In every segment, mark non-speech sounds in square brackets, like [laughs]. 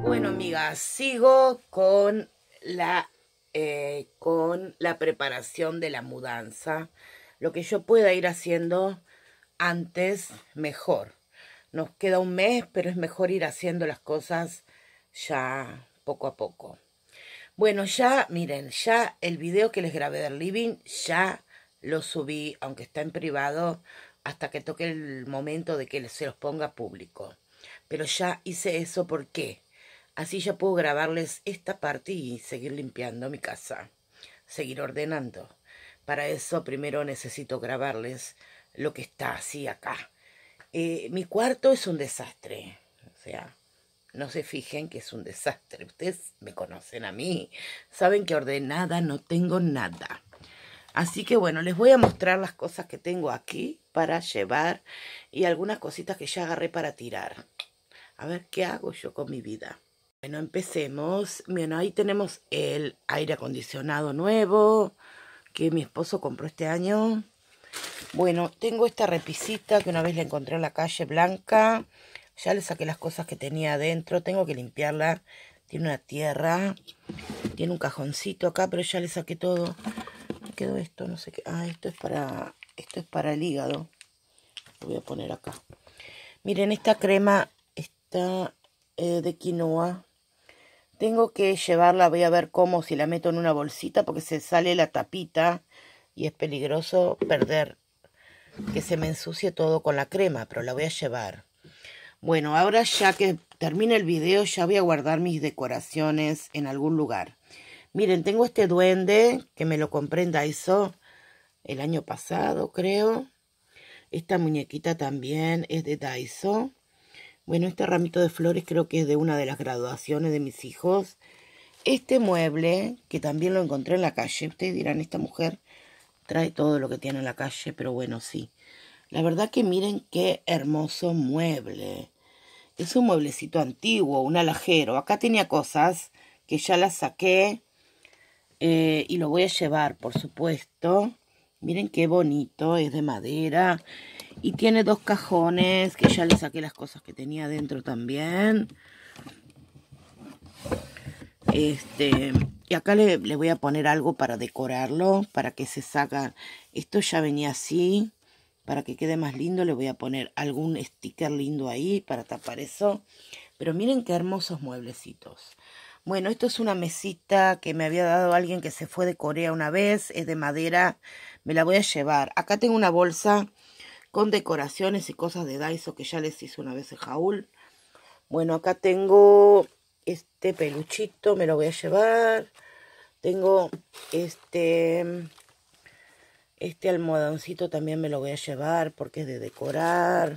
Bueno, amigas, sigo con la, eh, con la preparación de la mudanza. Lo que yo pueda ir haciendo antes, mejor. Nos queda un mes, pero es mejor ir haciendo las cosas ya poco a poco. Bueno, ya, miren, ya el video que les grabé del living ya lo subí, aunque está en privado, hasta que toque el momento de que se los ponga público. Pero ya hice eso porque así ya puedo grabarles esta parte y seguir limpiando mi casa, seguir ordenando. Para eso primero necesito grabarles lo que está así acá. Eh, mi cuarto es un desastre, o sea, no se fijen que es un desastre. Ustedes me conocen a mí, saben que ordenada no tengo nada. Así que bueno, les voy a mostrar las cosas que tengo aquí para llevar y algunas cositas que ya agarré para tirar. A ver qué hago yo con mi vida. Bueno, empecemos. Bueno, ahí tenemos el aire acondicionado nuevo que mi esposo compró este año. Bueno, tengo esta repisita que una vez la encontré en la calle blanca. Ya le saqué las cosas que tenía adentro. Tengo que limpiarla. Tiene una tierra. Tiene un cajoncito acá, pero ya le saqué todo quedó esto? No sé qué. Ah, esto es para, esto es para el hígado. Lo voy a poner acá. Miren, esta crema está eh, de quinoa. Tengo que llevarla, voy a ver cómo, si la meto en una bolsita, porque se sale la tapita y es peligroso perder que se me ensucie todo con la crema, pero la voy a llevar. Bueno, ahora ya que termine el video, ya voy a guardar mis decoraciones en algún lugar. Miren, tengo este duende que me lo compré en Daiso el año pasado, creo. Esta muñequita también es de Daiso. Bueno, este ramito de flores creo que es de una de las graduaciones de mis hijos. Este mueble, que también lo encontré en la calle. Ustedes dirán, esta mujer trae todo lo que tiene en la calle, pero bueno, sí. La verdad que miren qué hermoso mueble. Es un mueblecito antiguo, un alajero. Acá tenía cosas que ya las saqué eh, y lo voy a llevar, por supuesto. Miren qué bonito, es de madera. Y tiene dos cajones, que ya le saqué las cosas que tenía dentro también. Este, y acá le, le voy a poner algo para decorarlo, para que se saca. Esto ya venía así, para que quede más lindo. Le voy a poner algún sticker lindo ahí para tapar eso. Pero miren qué hermosos mueblecitos. Bueno, esto es una mesita que me había dado alguien que se fue de Corea una vez, es de madera, me la voy a llevar. Acá tengo una bolsa con decoraciones y cosas de Daiso que ya les hice una vez el Jaúl. Bueno, acá tengo este peluchito, me lo voy a llevar. Tengo este este almohadoncito también me lo voy a llevar porque es de decorar.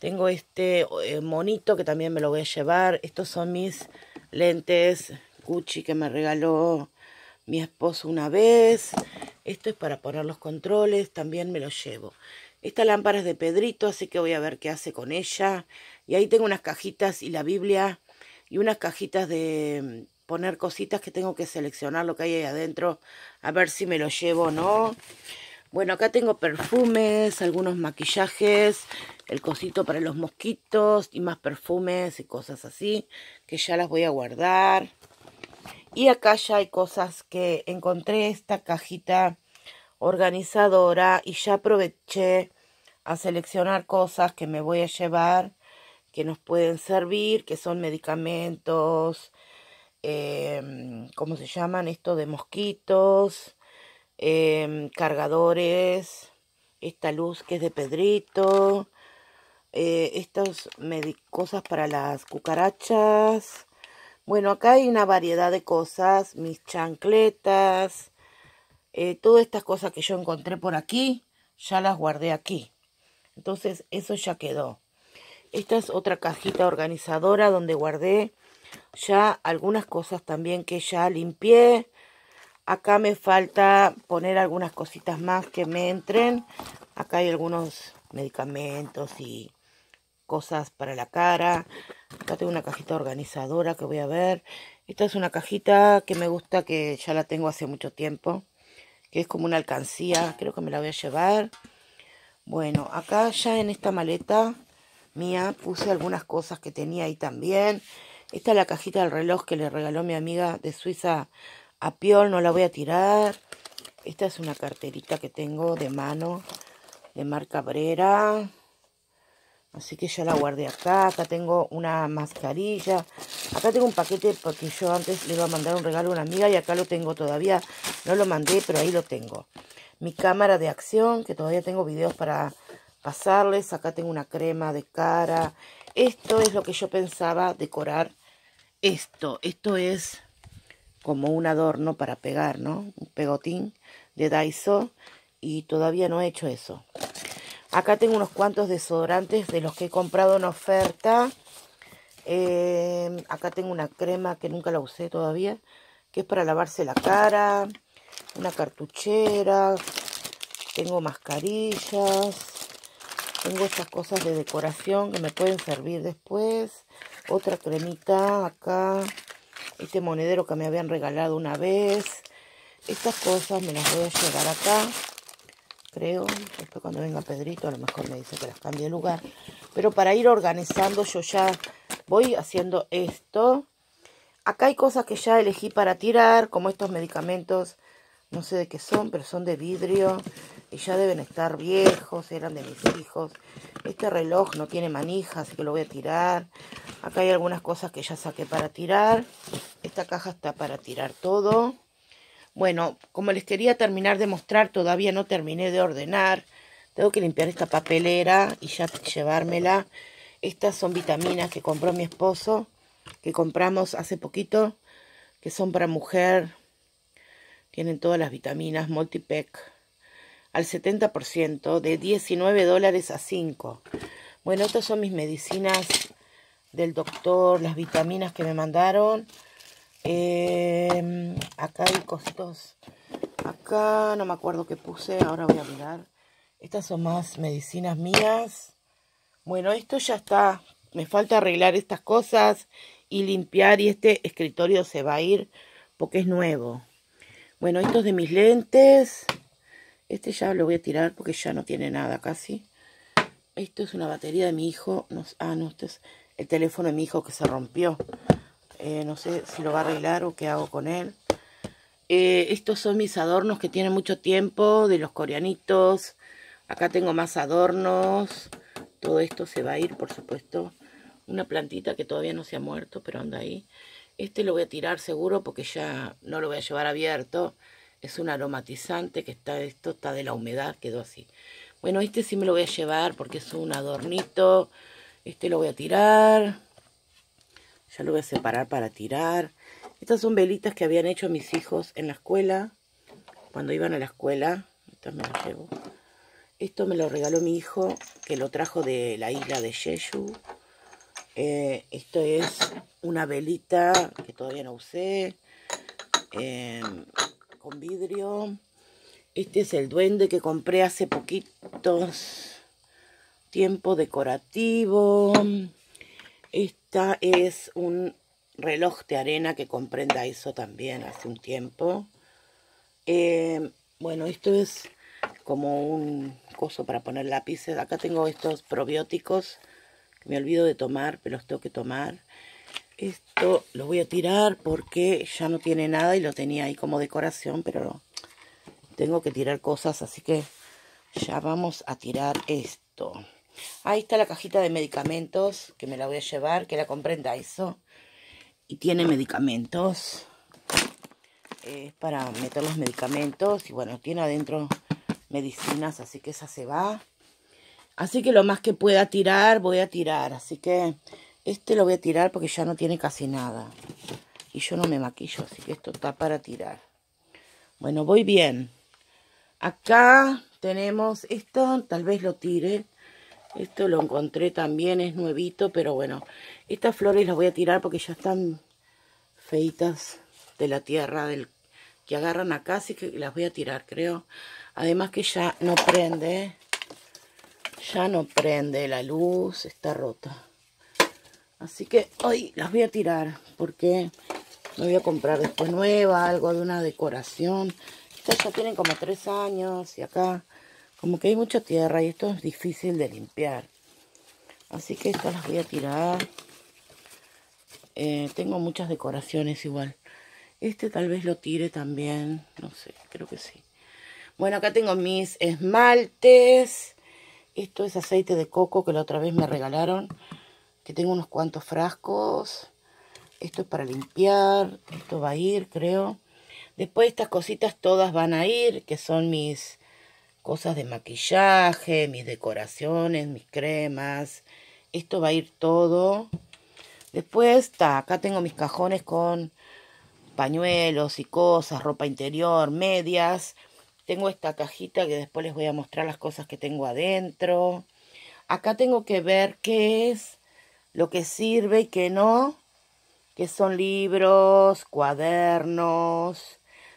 Tengo este eh, monito que también me lo voy a llevar. Estos son mis lentes Gucci que me regaló mi esposo una vez. Esto es para poner los controles, también me lo llevo. Esta lámpara es de Pedrito, así que voy a ver qué hace con ella. Y ahí tengo unas cajitas y la Biblia y unas cajitas de mm, poner cositas que tengo que seleccionar lo que hay ahí adentro, a ver si me lo llevo o no. Bueno, acá tengo perfumes, algunos maquillajes, el cosito para los mosquitos y más perfumes y cosas así que ya las voy a guardar. Y acá ya hay cosas que encontré esta cajita organizadora y ya aproveché a seleccionar cosas que me voy a llevar, que nos pueden servir, que son medicamentos, eh, ¿cómo se llaman? Esto de mosquitos, Em, cargadores, esta luz que es de Pedrito, eh, estas cosas para las cucarachas. Bueno, acá hay una variedad de cosas, mis chancletas, eh, todas estas cosas que yo encontré por aquí, ya las guardé aquí. Entonces, eso ya quedó. Esta es otra cajita organizadora donde guardé ya algunas cosas también que ya limpié Acá me falta poner algunas cositas más que me entren. Acá hay algunos medicamentos y cosas para la cara. Acá tengo una cajita organizadora que voy a ver. Esta es una cajita que me gusta, que ya la tengo hace mucho tiempo. Que es como una alcancía. Creo que me la voy a llevar. Bueno, acá ya en esta maleta mía puse algunas cosas que tenía ahí también. Esta es la cajita del reloj que le regaló mi amiga de Suiza a piol, no la voy a tirar. Esta es una carterita que tengo de mano de marca Brera. Así que ya la guardé acá. Acá tengo una mascarilla. Acá tengo un paquete porque yo antes le iba a mandar un regalo a una amiga y acá lo tengo todavía. No lo mandé, pero ahí lo tengo. Mi cámara de acción, que todavía tengo videos para pasarles. Acá tengo una crema de cara. Esto es lo que yo pensaba decorar esto. Esto es como un adorno para pegar, ¿no? Un pegotín de Daiso y todavía no he hecho eso. Acá tengo unos cuantos desodorantes de los que he comprado en oferta. Eh, acá tengo una crema que nunca la usé todavía, que es para lavarse la cara, una cartuchera, tengo mascarillas, tengo estas cosas de decoración que me pueden servir después, otra cremita acá, este monedero que me habían regalado una vez. Estas cosas me las voy a llevar acá, creo. Después cuando venga Pedrito a lo mejor me dice que las cambie de lugar. Pero para ir organizando yo ya voy haciendo esto. Acá hay cosas que ya elegí para tirar, como estos medicamentos no sé de qué son, pero son de vidrio y ya deben estar viejos, eran de mis hijos. Este reloj no tiene manija, así que lo voy a tirar. Acá hay algunas cosas que ya saqué para tirar. Esta caja está para tirar todo. Bueno, como les quería terminar de mostrar, todavía no terminé de ordenar. Tengo que limpiar esta papelera y ya llevármela. Estas son vitaminas que compró mi esposo, que compramos hace poquito, que son para mujer, tienen todas las vitaminas, Multipec al 70%, de 19 dólares a 5. Bueno, estas son mis medicinas del doctor, las vitaminas que me mandaron. Em, acá hay costos. Acá no me acuerdo qué puse, ahora voy a mirar. Estas son más medicinas mías. Bueno, esto ya está. Me falta arreglar estas cosas y limpiar y este escritorio se va a ir porque es nuevo. Bueno, estos de mis lentes. Este ya lo voy a tirar porque ya no tiene nada casi. Esto es una batería de mi hijo. ah, no, este es el teléfono de mi hijo que se rompió. Eh, no sé si lo va a arreglar o qué hago con él. Eh, estos son mis adornos que tienen mucho tiempo, de los coreanitos. Acá tengo más adornos. Todo esto se va a ir, por supuesto. Una plantita que todavía no se ha muerto, pero anda ahí. Este lo voy a tirar seguro porque ya no lo voy a llevar abierto. Es un aromatizante que está, esto está de la humedad, quedó así. Bueno, este sí me lo voy a llevar porque es un adornito. Este lo voy a tirar. Ya lo voy a separar para tirar. Estas son velitas que habían hecho mis hijos en la escuela. Cuando iban a la escuela. me llevo. Esto me lo regaló mi hijo que lo trajo de la isla de Jeju. Eh, esto es una velita que todavía no usé, em, con vidrio. Este es el duende que compré hace poquitos tiempo decorativo. Esta es un reloj de arena que compré eso también hace un tiempo. Em, bueno, esto es como un coso para poner lápices. Acá tengo estos probióticos me olvido de tomar, pero los tengo que tomar. Esto lo voy a tirar porque ya no tiene nada y lo tenía ahí como decoración, pero tengo que tirar cosas, así que ya vamos a tirar esto. Ahí está la cajita de medicamentos que me la voy a llevar, que la compré eso. Y tiene medicamentos. Es para meter los medicamentos y bueno, tiene adentro medicinas, así que esa se va. Así que lo más que pueda tirar, voy a tirar. Así que este lo voy a tirar porque ya no tiene casi nada. Y yo no me maquillo, así que esto está para tirar. Bueno, voy bien. Acá tenemos esto, tal vez lo tire. Esto lo encontré también, es nuevito, pero bueno. Estas flores las voy a tirar porque ya están feitas de la tierra del que agarran acá, así que las voy a tirar, creo. Además que ya no prende, ¿eh? ya no prende la luz, está rota. Así que hoy las voy a tirar porque me voy a comprar después nueva, algo de una decoración. Estas ya tienen como tres años y acá como que hay mucha tierra y esto es difícil de limpiar. Así que estas las voy a tirar. Eh, tengo muchas decoraciones igual. Este tal vez lo tire también, no sé, creo que sí. Bueno, acá tengo mis esmaltes. Esto es aceite de coco que la otra vez me regalaron. Que tengo unos cuantos frascos. Esto es para limpiar. Esto va a ir, creo. Después estas cositas todas van a ir, que son mis cosas de maquillaje, mis decoraciones, mis cremas. Esto va a ir todo. Después, está acá tengo mis cajones con pañuelos y cosas, ropa interior, medias. Tengo esta cajita que después les voy a mostrar las cosas que tengo adentro. Acá tengo que ver qué es, lo que sirve y qué no. Que son libros, cuadernos.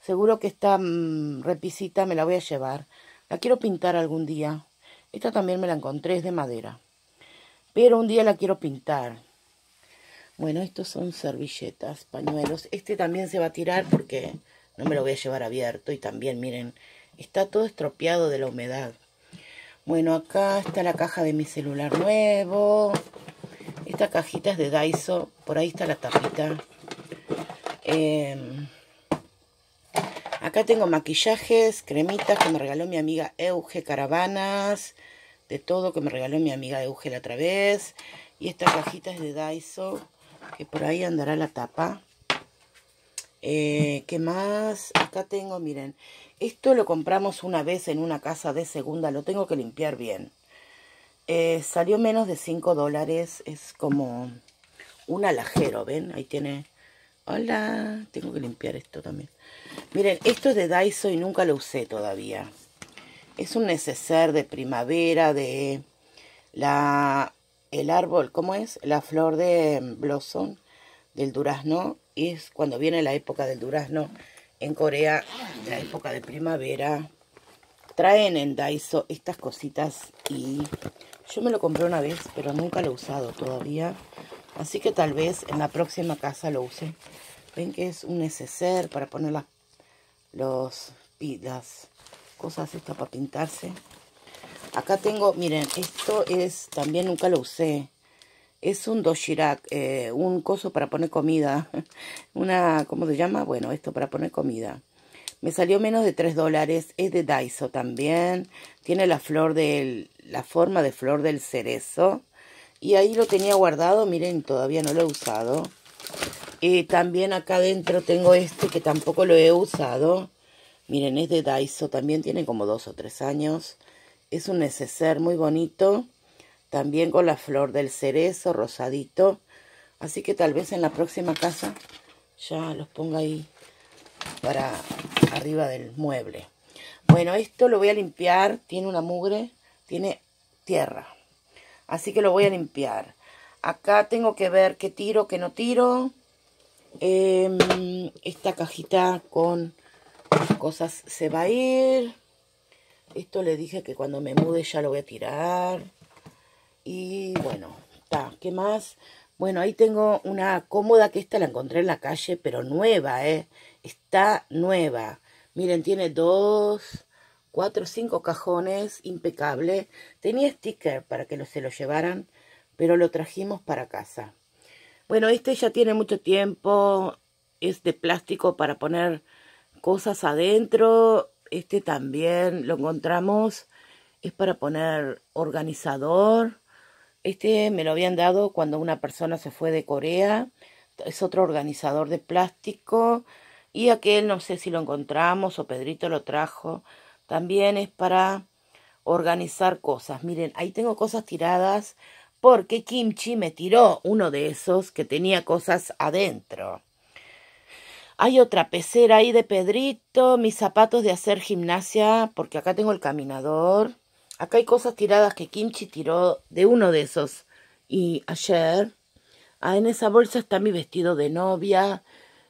Seguro que esta mm, repisita me la voy a llevar. La quiero pintar algún día. Esta también me la encontré, es de madera. Pero un día la quiero pintar. Bueno, estos son servilletas, pañuelos. Este también se va a tirar porque no me lo voy a llevar abierto. Y también, miren, está todo estropeado de la humedad. Bueno, acá está la caja de mi celular nuevo. Esta cajita es de Daiso. Por ahí está la tapita. Em, acá tengo maquillajes, cremitas que me regaló mi amiga Euge Caravanas. De todo que me regaló mi amiga Euge la otra vez. Y esta cajita es de Daiso. Que por ahí andará la tapa. Eh, ¿Qué más? Acá tengo, miren, esto lo compramos una vez en una casa de segunda, lo tengo que limpiar bien. Eh, salió menos de 5 dólares, es como un alajero, ¿ven? Ahí tiene... Hola, tengo que limpiar esto también. Miren, esto es de Daiso y nunca lo usé todavía. Es un neceser de primavera, de la... El árbol, ¿cómo es? La flor de mm, blossom del durazno es cuando viene la época del durazno en Corea, la época de primavera. Traen en Daiso estas cositas y yo me lo compré una vez, pero nunca lo he usado todavía. Así que tal vez en la próxima casa lo use. Ven que es un neceser para poner las cosas estas para pintarse. Acá tengo, miren, esto es, también nunca lo usé es un doshirak, eh, un coso para poner comida. [laughs] Una, ¿cómo se llama? Bueno, esto para poner comida. Me salió menos de 3 dólares. Es de Daiso también. Tiene la flor del, la forma de flor del cerezo. Y ahí lo tenía guardado. Miren, todavía no lo he usado. Eh, también acá adentro tengo este que tampoco lo he usado. Miren, es de Daiso. También tiene como 2 o 3 años. Es un neceser muy bonito también con la flor del cerezo rosadito. Así que tal vez en la próxima casa ya los ponga ahí para arriba del mueble. Bueno, esto lo voy a limpiar. Tiene una mugre, tiene tierra. Así que lo voy a limpiar. Acá tengo que ver qué tiro, qué no tiro. Em, esta cajita con cosas se va a ir. Esto le dije que cuando me mude ya lo voy a tirar. Y bueno, está, ¿qué más? Bueno, ahí tengo una cómoda que esta la encontré en la calle, pero nueva, ¿eh? Está nueva. Miren, tiene dos, cuatro, cinco cajones, impecable. Tenía sticker para que se lo llevaran, pero lo trajimos para casa. Bueno, este ya tiene mucho tiempo, es de plástico para poner cosas adentro. Este también lo encontramos, es para poner organizador este me lo habían dado cuando una persona se fue de Corea. Es otro organizador de plástico. Y aquel no sé si lo encontramos o Pedrito lo trajo. También es para organizar cosas. Miren, ahí tengo cosas tiradas porque Kimchi me tiró uno de esos que tenía cosas adentro. Hay otra pecera ahí de Pedrito, mis zapatos de hacer gimnasia, porque acá tengo el caminador acá hay cosas tiradas que Kimchi tiró de uno de esos. Y ayer, ah, en esa bolsa está mi vestido de novia.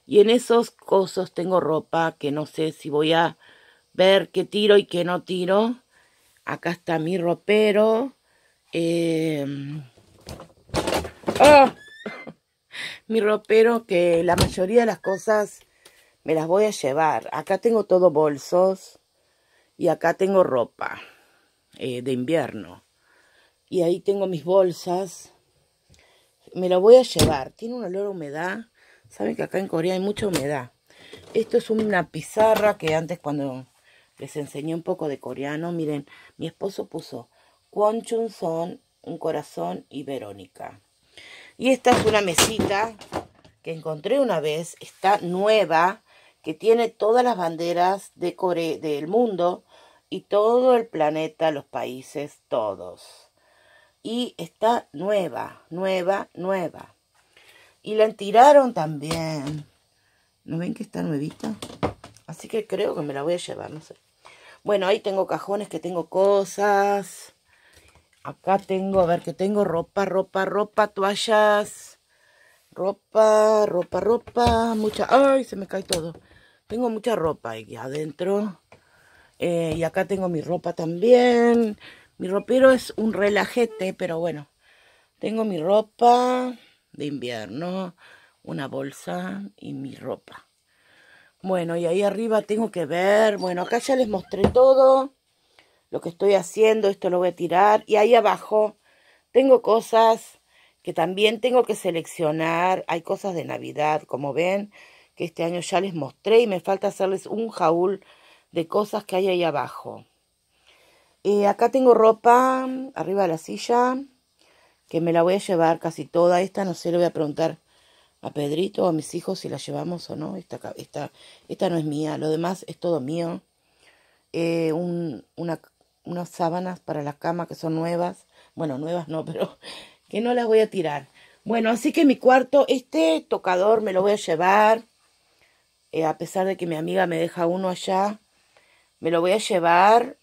Y en esos cosos tengo ropa que no sé si voy a ver qué tiro y qué no tiro. Acá está mi ropero. Em, ¡ah! [laughs] mi ropero que la mayoría de las cosas me las voy a llevar. Acá tengo todo bolsos y acá tengo ropa. Eh, de invierno. Y ahí tengo mis bolsas. Me lo voy a llevar. Tiene un olor a humedad. Saben que acá en Corea hay mucha humedad. Esto es una pizarra que antes cuando les enseñé un poco de coreano, miren, mi esposo puso Kwon Chun Son, un corazón y Verónica. Y esta es una mesita que encontré una vez, está nueva, que tiene todas las banderas de Corea, del mundo y todo el planeta, los países, todos. Y está nueva, nueva, nueva. Y la tiraron también. ¿No ven que está nuevita? Así que creo que me la voy a llevar, no sé. Bueno, ahí tengo cajones que tengo cosas. Acá tengo, a ver, que tengo ropa, ropa, ropa, toallas. Ropa, ropa, ropa, mucha... ¡Ay, se me cae todo! Tengo mucha ropa aquí adentro. Eh, y acá tengo mi ropa también. Mi ropero es un relajete, pero bueno. Tengo mi ropa de invierno, una bolsa y mi ropa. Bueno, y ahí arriba tengo que ver. Bueno, acá ya les mostré todo lo que estoy haciendo. Esto lo voy a tirar. Y ahí abajo tengo cosas que también tengo que seleccionar. Hay cosas de Navidad, como ven, que este año ya les mostré y me falta hacerles un jaúl de cosas que hay ahí abajo. acá tengo ropa arriba de la silla, que me la voy a llevar casi toda. Esta no sé, le voy a preguntar a Pedrito o a mis hijos si la llevamos o no. Esta, esta, esta no es mía, lo demás es todo mío. Eh, un, una, unas sábanas para la cama que son nuevas. Bueno, nuevas no, [laughs] pero que no las voy a tirar. Bueno, así que mi cuarto, este tocador me lo voy a llevar. Eh, a pesar de que mi amiga me deja uno allá, me lo voy a llevar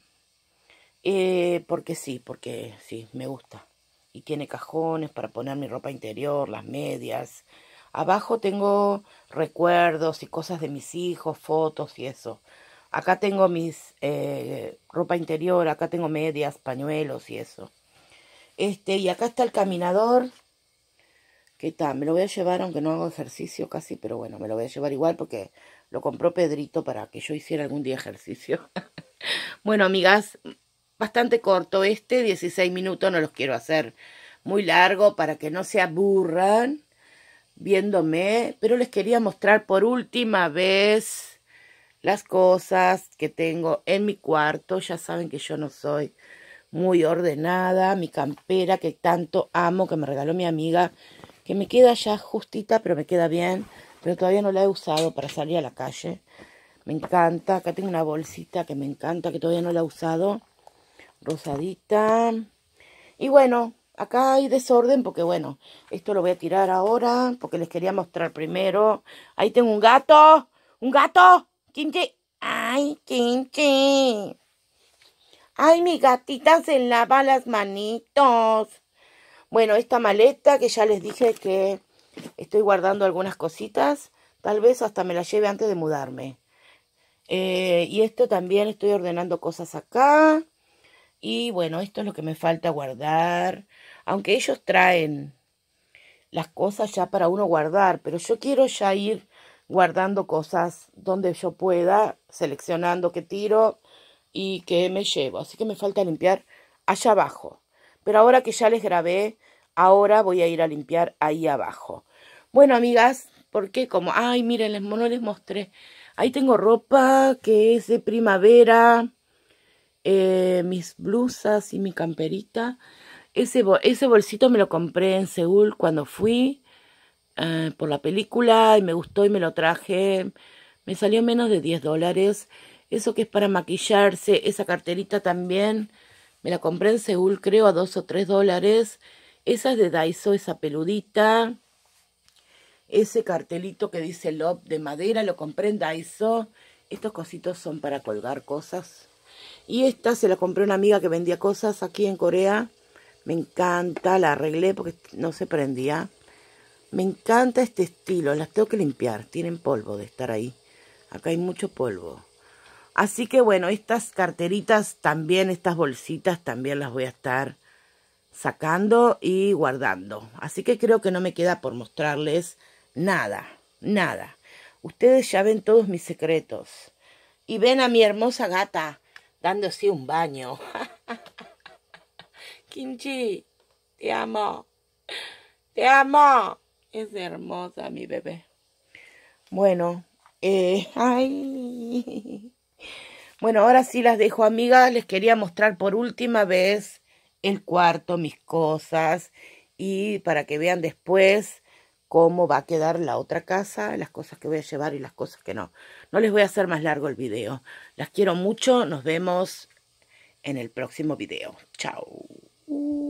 eh, porque sí, porque sí, me gusta. Y tiene cajones para poner mi ropa interior, las medias. Abajo tengo recuerdos y cosas de mis hijos, fotos y eso. Acá tengo mis eh, ropa interior, acá tengo medias, pañuelos y eso. Este, y acá está el caminador ¿Qué tal? me lo voy a llevar aunque no hago ejercicio casi, pero bueno, me lo voy a llevar igual porque lo compró Pedrito para que yo hiciera algún día ejercicio. [laughs] bueno, amigas, bastante corto este, 16 minutos, no los quiero hacer muy largo para que no se aburran viéndome, pero les quería mostrar por última vez las cosas que tengo en mi cuarto. Ya saben que yo no soy muy ordenada, mi campera que tanto amo, que me regaló mi amiga que me queda ya justita, pero me queda bien, pero todavía no la he usado para salir a la calle. Me encanta, acá tengo una bolsita que me encanta, que todavía no la he usado, rosadita. Y bueno, acá hay desorden porque bueno, esto lo voy a tirar ahora porque les quería mostrar primero. Ahí tengo un gato, un gato, kinchi! Ay, kinchi Ay, mi gatita se lava las manitos. Bueno, esta maleta que ya les dije que estoy guardando algunas cositas, tal vez hasta me la lleve antes de mudarme. Eh, y esto también estoy ordenando cosas acá. Y bueno, esto es lo que me falta guardar. Aunque ellos traen las cosas ya para uno guardar, pero yo quiero ya ir guardando cosas donde yo pueda, seleccionando qué tiro y qué me llevo. Así que me falta limpiar allá abajo. Pero ahora que ya les grabé Ahora voy a ir a limpiar ahí abajo. Bueno, amigas, porque como, ay, miren, les, no les mostré. Ahí tengo ropa que es de primavera, eh, mis blusas y mi camperita. Ese, ese bolsito me lo compré en Seúl cuando fui eh, por la película y me gustó y me lo traje. Me salió menos de 10 dólares. Eso que es para maquillarse, esa carterita también. Me la compré en Seúl, creo, a 2 o 3 dólares. Esa de Daiso, esa peludita. Ese cartelito que dice Love de madera, lo compré en Daiso. Estos cositos son para colgar cosas. Y esta se la compré una amiga que vendía cosas aquí en Corea. Me encanta, la arreglé porque no se prendía. Me encanta este estilo, las tengo que limpiar, tienen polvo de estar ahí. Acá hay mucho polvo. Así que bueno, estas carteritas también, estas bolsitas también las voy a estar sacando y guardando. Así que creo que no me queda por mostrarles nada, nada. Ustedes ya ven todos mis secretos. Y ven a mi hermosa gata dándose un baño. [laughs] kimchi te amo. Te amo. Es hermosa mi bebé. Bueno, eh, ay. [laughs] Bueno, ahora sí las dejo, amigas. Les quería mostrar por última vez el cuarto, mis cosas y para que vean después cómo va a quedar la otra casa, las cosas que voy a llevar y las cosas que no. No les voy a hacer más largo el video. Las quiero mucho, nos vemos en el próximo video. Chao.